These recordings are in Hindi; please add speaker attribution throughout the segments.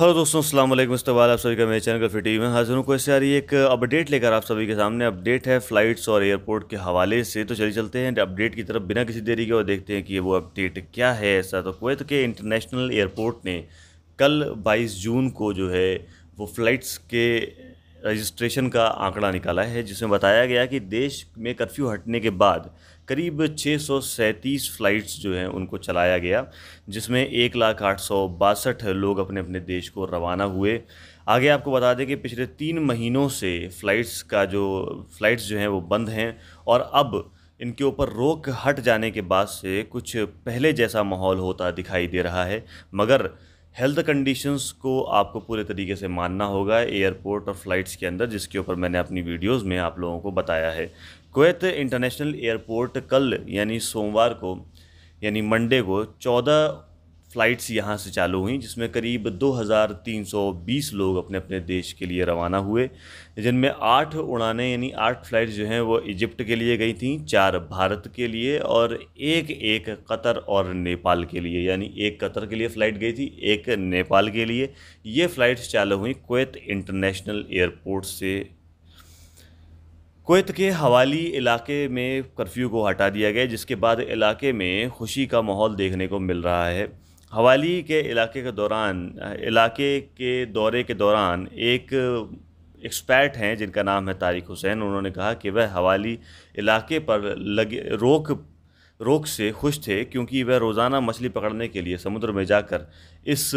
Speaker 1: हेलो दोस्तों अस्सलाम वालेकुम इस्तवाल आप सभी का मेरे चैनल ग्रफी टीवी में हाजिर हूँ कोई सारी एक अपडेट लेकर आप सभी के सामने अपडेट है फ़्लाइट्स और एयरपोर्ट के हवाले से तो चलिए चलते हैं अपडेट की तरफ बिना किसी देरी के और देखते हैं कि वो अपडेट क्या है ऐसा तो कुवैत के इंटरनेशनल एयरपोर्ट ने कल बाईस जून को जो है वो फ़्लाइट्स के रजिस्ट्रेशन का आंकड़ा निकाला है जिसमें बताया गया कि देश में कर्फ्यू हटने के बाद करीब छः सौ सैंतीस फ़्लाइट्स जो हैं उनको चलाया गया जिसमें एक लाख आठ सौ बासठ लोग अपने अपने देश को रवाना हुए आगे आपको बता दें कि पिछले तीन महीनों से फ़्लाइट्स का जो फ़्लाइट्स जो हैं वो बंद हैं और अब इनके ऊपर रोक हट जाने के बाद से कुछ पहले जैसा माहौल होता दिखाई दे रहा है मगर हेल्थ कंडीशंस को आपको पूरे तरीके से मानना होगा एयरपोर्ट और फ़्लाइट्स के अंदर जिसके ऊपर मैंने अपनी वीडियोस में आप लोगों को बताया है कुवैत इंटरनेशनल एयरपोर्ट कल यानी सोमवार को यानी मंडे को फ़्लाइट्स यहाँ से चालू हुई जिसमें करीब 2,320 लोग अपने अपने देश के लिए रवाना हुए जिनमें आठ उड़ानें यानी आठ फ़्लाइट जो हैं वो इजिप्ट के लिए गई थी चार भारत के लिए और एक एक कतर और नेपाल के लिए यानी एक कतर के लिए फ़्लाइट गई थी एक नेपाल के लिए ये फ़्लाइट्स चालू हुई कोत इंटरनेशनल एयरपोर्ट से कोत के हवाली इलाके में कर्फ्यू को हटा दिया गया जिसके बाद इलाके में खुशी का माहौल देखने को मिल रहा है हवाली के इलाके के दौरान इलाके के दौरे के दौरान एक एक्सपर्ट हैं जिनका नाम है तारिक हुसैन उन्होंने कहा कि वह हवाली इलाके पर लगे रोक रोक से खुश थे क्योंकि वह रोज़ाना मछली पकड़ने के लिए समुद्र में जाकर इस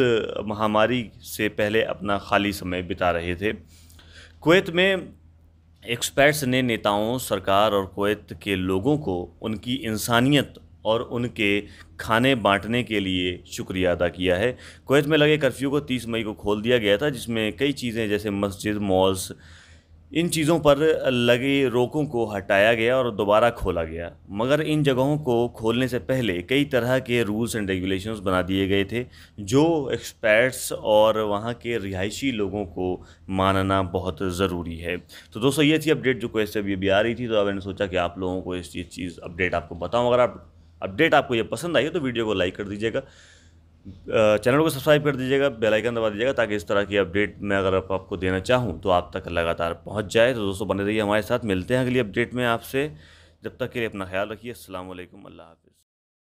Speaker 1: महामारी से पहले अपना खाली समय बिता रहे थे कुवैत में एक्सपर्ट्स ने नेताओं सरकार और कुवैत के लोगों को उनकी इंसानियत और उनके खाने बांटने के लिए शुक्रिया अदा किया है कोवैत में लगे कर्फ्यू को 30 मई को खोल दिया गया था जिसमें कई चीज़ें जैसे मस्जिद मॉल्स इन चीज़ों पर लगे रोकों को हटाया गया और दोबारा खोला गया मगर इन जगहों को खोलने से पहले कई तरह के रूल्स एंड रेगुलेशंस बना दिए गए थे जो एक्सपर्ट्स और वहाँ के रिहायशी लोगों को मानना बहुत ज़रूरी है तो दोस्तों ये थी अपडेट जो क्वेश्चन अभी अभी आ रही थी तो अब मैंने सोचा कि आप लोगों को इस चीज़ अपडेट आपको बताऊँ अगर आप अपडेट आपको ये पसंद आई तो वीडियो को लाइक कर दीजिएगा चैनल को सब्सक्राइब कर दीजिएगा बेल आइकन दबा दीजिएगा ताकि इस तरह की अपडेट मैं अगर आप आपको देना चाहूँ तो आप तक लगातार पहुँच जाए तो दोस्तों बने रहिए हमारे साथ मिलते हैं अगली अपडेट में आपसे जब तक के लिए अपना ख्याल रखिए अल्लाम अल्लाह हाफि